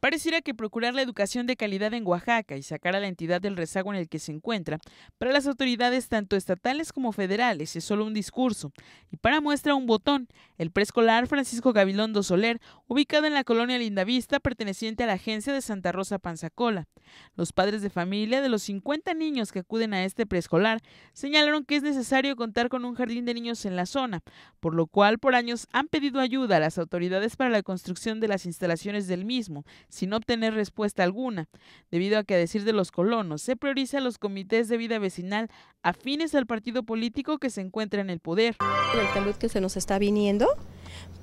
Pareciera que procurar la educación de calidad en Oaxaca y sacar a la entidad del rezago en el que se encuentra, para las autoridades tanto estatales como federales, es solo un discurso. Y para muestra un botón, el preescolar Francisco Gabilondo Soler, ubicado en la colonia Lindavista, perteneciente a la agencia de Santa Rosa Panzacola. Los padres de familia de los 50 niños que acuden a este preescolar señalaron que es necesario contar con un jardín de niños en la zona, por lo cual por años han pedido ayuda a las autoridades para la construcción de las instalaciones del mismo sin obtener respuesta alguna, debido a que, a decir de los colonos, se prioriza a los comités de vida vecinal afines al partido político que se encuentra en el poder. El talud que se nos está viniendo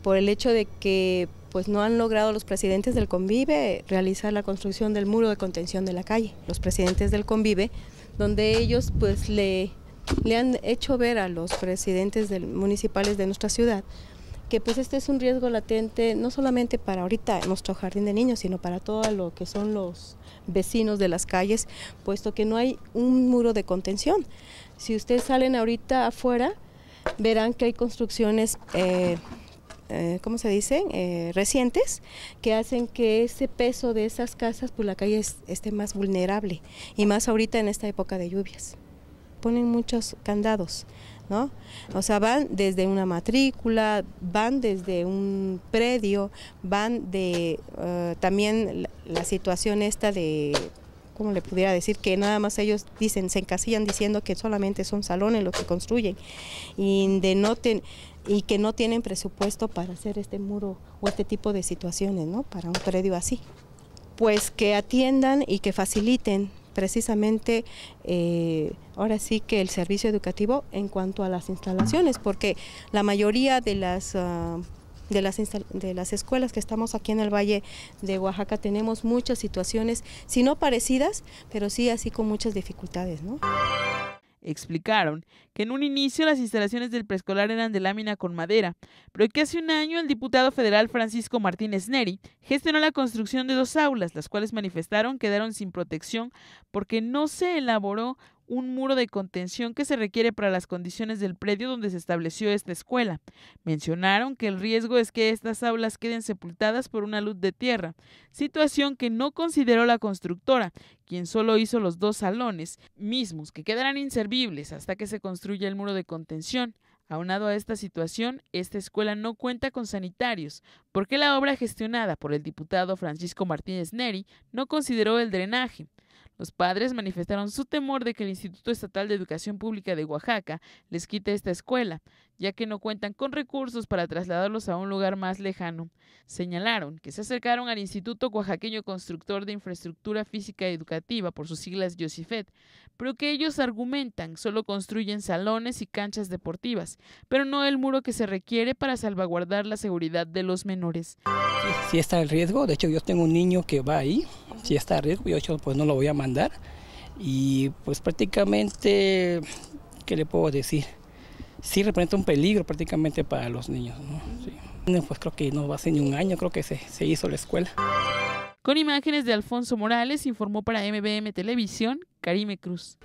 por el hecho de que pues no han logrado los presidentes del convive realizar la construcción del muro de contención de la calle, los presidentes del convive, donde ellos pues le, le han hecho ver a los presidentes municipales de nuestra ciudad que pues este es un riesgo latente, no solamente para ahorita nuestro jardín de niños, sino para todo lo que son los vecinos de las calles, puesto que no hay un muro de contención. Si ustedes salen ahorita afuera, verán que hay construcciones... Eh, eh, ¿cómo se dicen? Eh, recientes, que hacen que ese peso de esas casas, pues la calle esté más vulnerable, y más ahorita en esta época de lluvias ponen muchos candados, ¿no? O sea, van desde una matrícula, van desde un predio, van de eh, también la, situación esta de cómo le pudiera decir, que nada más ellos dicen, se encasillan diciendo que solamente son salones los que construyen y, y que no tienen presupuesto para hacer este muro o este tipo de situaciones, ¿no? Para un predio así. Pues que atiendan y que faciliten precisamente eh, ahora sí que el servicio educativo en cuanto a las instalaciones, porque la mayoría de las... Ah, de las, de las escuelas que estamos aquí en el Valle de Oaxaca tenemos muchas situaciones, si no parecidas, pero sí así con muchas dificultades. ¿no? Explicaron que en un inicio las instalaciones del preescolar eran de lámina con madera, pero que hace un año el diputado federal Francisco Martínez Neri gestionó la construcción de dos aulas, las cuales manifestaron quedaron sin protección porque no se elaboró un muro de contención que se requiere para las condiciones del predio donde se estableció esta escuela. Mencionaron que el riesgo es que estas aulas queden sepultadas por una luz de tierra, situación que no consideró la constructora, quien solo hizo los dos salones mismos, que quedarán inservibles hasta que se construya el muro de contención. Aunado a esta situación, esta escuela no cuenta con sanitarios, porque la obra gestionada por el diputado Francisco Martínez Neri no consideró el drenaje. Los padres manifestaron su temor de que el Instituto Estatal de Educación Pública de Oaxaca les quite esta escuela, ya que no cuentan con recursos para trasladarlos a un lugar más lejano. Señalaron que se acercaron al Instituto Oaxaqueño Constructor de Infraestructura Física Educativa, por sus siglas YOSIFET, pero que ellos argumentan solo construyen salones y canchas deportivas, pero no el muro que se requiere para salvaguardar la seguridad de los menores. sí está el riesgo, de hecho yo tengo un niño que va ahí, si está a riesgo, yo pues no lo voy a mandar. Y pues prácticamente, ¿qué le puedo decir? Sí representa un peligro prácticamente para los niños. ¿no? Pues creo que no va a ser ni un año, creo que se, se hizo la escuela. Con imágenes de Alfonso Morales, informó para MBM Televisión, Karime Cruz.